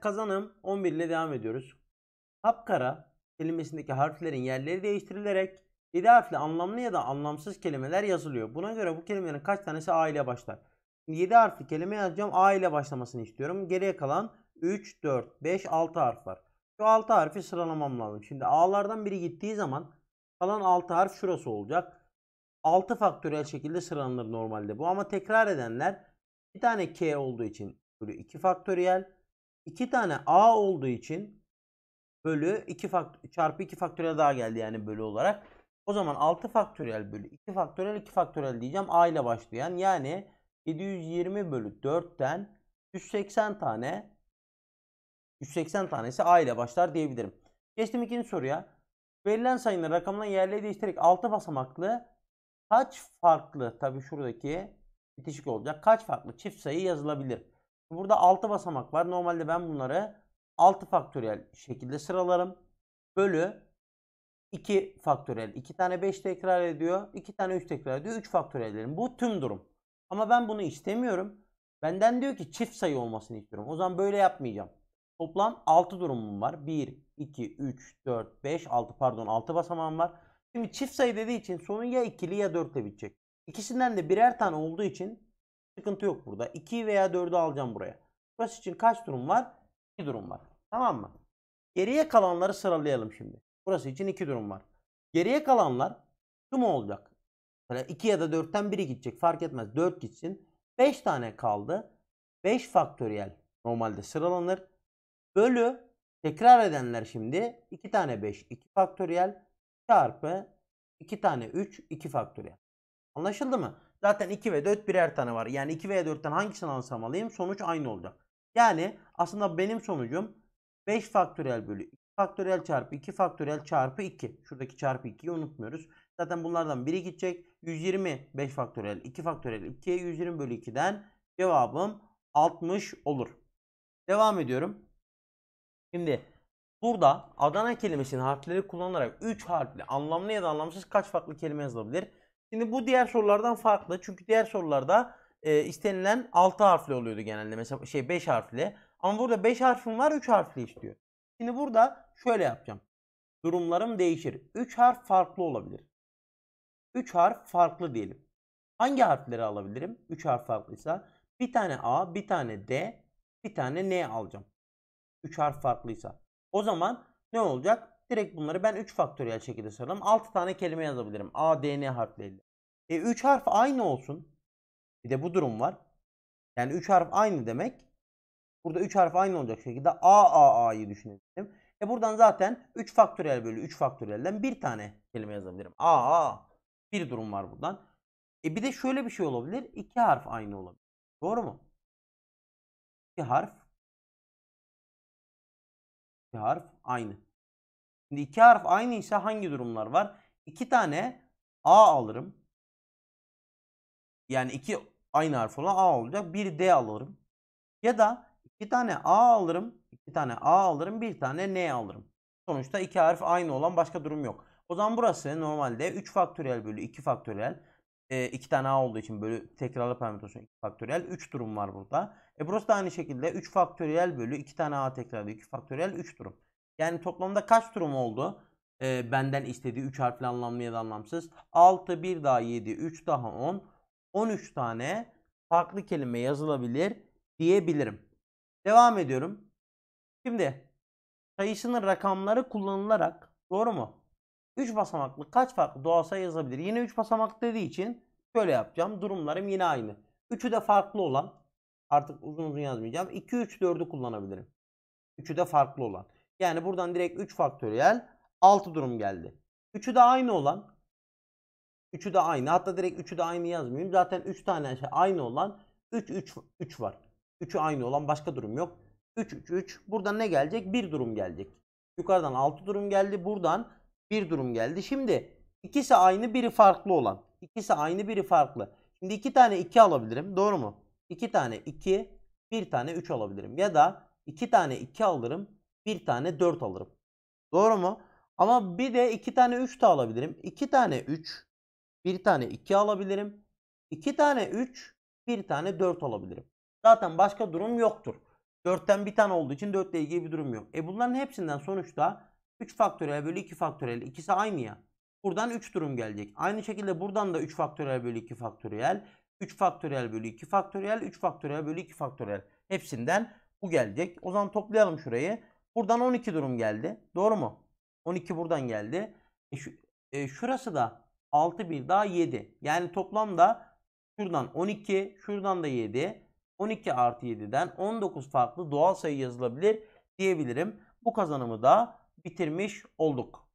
Evet kazanım 11 ile devam ediyoruz. Kapkara kelimesindeki harflerin yerleri değiştirilerek 7 harfli anlamlı ya da anlamsız kelimeler yazılıyor. Buna göre bu kelimelerin kaç tanesi A ile başlar? Şimdi 7 harfli kelime yazacağım. A ile başlamasını istiyorum. Geriye kalan 3, 4, 5, 6 harf var. Şu 6 harfi sıralamam lazım. Şimdi A'lardan biri gittiği zaman kalan 6 harf şurası olacak. 6 faktörel şekilde sıralanır normalde bu ama tekrar edenler bir tane K olduğu için 2 faktöriyel 2 tane A olduğu için bölü 2 fakt çarpı 2 faktörel daha geldi yani bölü olarak. O zaman 6 faktörel bölü 2 faktörel 2 faktörel diyeceğim A ile başlayan. Yani 720 bölü 4'ten 180 tane 180 tanesi A ile başlar diyebilirim. Geçtim ikinci soruya. Verilen sayının rakamından yerleri değiştirerek 6 basamaklı kaç farklı tabi şuradaki bitişik olacak kaç farklı çift sayı yazılabilir? Burada 6 basamak var. Normalde ben bunları 6 faktöriyel şekilde sıralarım. Bölü 2 faktöriyel. 2 tane 5 tekrar ediyor. 2 tane 3 tekrar ediyor. 3 ederim Bu tüm durum. Ama ben bunu istemiyorum. Benden diyor ki çift sayı olmasını istiyorum. O zaman böyle yapmayacağım. Toplam 6 durumum var. 1, 2, 3, 4, 5, 6 pardon 6 basamağım var. Şimdi çift sayı dediği için sonu ya ikili ya dörtle bitecek. İkisinden de birer tane olduğu için Sıkıntı yok burada. 2 veya 4'ü alacağım buraya. Burası için kaç durum var? 2 durum var. Tamam mı? Geriye kalanları sıralayalım şimdi. Burası için 2 durum var. Geriye kalanlar tüm olacak. Mesela 2 ya da 4'ten biri gidecek. Fark etmez. 4 gitsin. 5 tane kaldı. 5 faktöriyel normalde sıralanır. Bölü tekrar edenler şimdi 2 tane 5 2 faktöriyel çarpı 2 tane 3 2 faktöriyel. Anlaşıldı mı? Zaten 2 ve 4 birer tane var. Yani 2 veya 4'ten hangisini alsam alayım sonuç aynı olacak. Yani aslında benim sonucum 5 faktöriyel bölü 2 faktöriyel çarpı 2 faktöriyel çarpı 2. Şuradaki çarpı 2'yi unutmuyoruz. Zaten bunlardan biri gidecek. 120 5 faktöriyel 2 faktöriyel 2'ye 120 bölü 2'den cevabım 60 olur. Devam ediyorum. Şimdi burada Adana kelimesinin harfleri kullanarak 3 harfli anlamlı ya da anlamsız kaç farklı kelime yazılabilir? Şimdi bu diğer sorulardan farklı. Çünkü diğer sorularda e, istenilen 6 harfli oluyordu genelde. Mesela şey 5 harfli. Ama burada 5 harfim var 3 harfli istiyor. Şimdi burada şöyle yapacağım. Durumlarım değişir. 3 harf farklı olabilir. 3 harf farklı diyelim. Hangi harfleri alabilirim? 3 harf farklıysa bir tane A, bir tane D, bir tane N alacağım. 3 harf farklıysa. O zaman ne olacak? Direkt bunları ben 3 faktöriyel şekilde sıralarım. 6 tane kelime yazabilirim. A, D, N harfleriyle. E 3 harf aynı olsun. Bir de bu durum var. Yani 3 harf aynı demek. Burada 3 harf aynı olacak şekilde A, A, A'yı düşünebilirim. E buradan zaten 3 faktöriyel bölü 3 faktöriyelden bir tane kelime yazabilirim. A, A. Bir durum var buradan. E bir de şöyle bir şey olabilir. 2 harf aynı olabilir. Doğru mu? 2 harf 2 harf aynı. Şimdi iki harf aynı ise hangi durumlar var? İki tane A alırım. Yani iki aynı harf olan A olacak. Bir D alırım. Ya da iki tane A alırım. iki tane A alırım. Bir tane N alırım. Sonuçta iki harf aynı olan başka durum yok. O zaman burası normalde 3 faktöriyel bölü 2 faktöriyel. E, iki tane A olduğu için böyle tekrarlı permütasyon 2 faktöriyel. 3 durum var burada. E burası da aynı şekilde 3 faktöriyel bölü 2 tane A tekrarlı 2 faktöriyel 3 durum. Yani toplamda kaç durum oldu? E, benden istediği 3 harfli anlamlı ya da anlamsız. 6, 1 daha 7, 3 daha 10. 13 tane farklı kelime yazılabilir diyebilirim. Devam ediyorum. Şimdi sayısının rakamları kullanılarak doğru mu? 3 basamaklı kaç farklı doğal sayı yazabilir? Yine 3 basamak dediği için şöyle yapacağım. Durumlarım yine aynı. 3'ü de farklı olan artık uzun uzun yazmayacağım. 2, 3, 4'ü kullanabilirim. 3'ü de farklı olan. Yani buradan direkt 3 faktöriyel 6 durum geldi. 3'ü de aynı olan 3'ü de aynı. Hatta direkt 3'ü de aynı yazmayayım. Zaten 3 tane şey aynı olan 3 3 3 var. 3'ü aynı olan başka durum yok. 3 3 3. Buradan ne gelecek? Bir durum gelecek. Yukarıdan 6 durum geldi. Buradan bir durum geldi. Şimdi ikisi aynı, biri farklı olan. İkisi aynı, biri farklı. Şimdi iki tane 2 alabilirim. Doğru mu? İki tane 2, bir tane 3 alabilirim. Ya da iki tane 2 alırım, bir tane 4 alırım. Doğru mu? Ama bir de iki tane 3 de alabilirim. 2 tane 3, bir tane 2 alabilirim. 2 tane 3, bir tane 4 alabilirim. Zaten başka durum yoktur. 4'ten bir tane olduğu için 4 ile ilgili bir durum yok. E bunların hepsinden sonuçta 3 faktöriyel bölü 2 faktöriyel ikisi aynı ya. Buradan 3 durum gelecek. Aynı şekilde buradan da 3 faktöriyel bölü 2 faktöriyel, 3 faktöriyel bölü 2 faktöriyel, 3 faktöriyel bölü 2 faktöriyel. Hepsinden bu gelecek. O zaman toplayalım şurayı. Buradan 12 durum geldi. Doğru mu? 12 buradan geldi. E şu, e şurası da 6 bir daha 7. Yani toplamda şuradan 12, şuradan da 7. 12 artı 7'den 19 farklı doğal sayı yazılabilir diyebilirim. Bu kazanımı da bitirmiş olduk.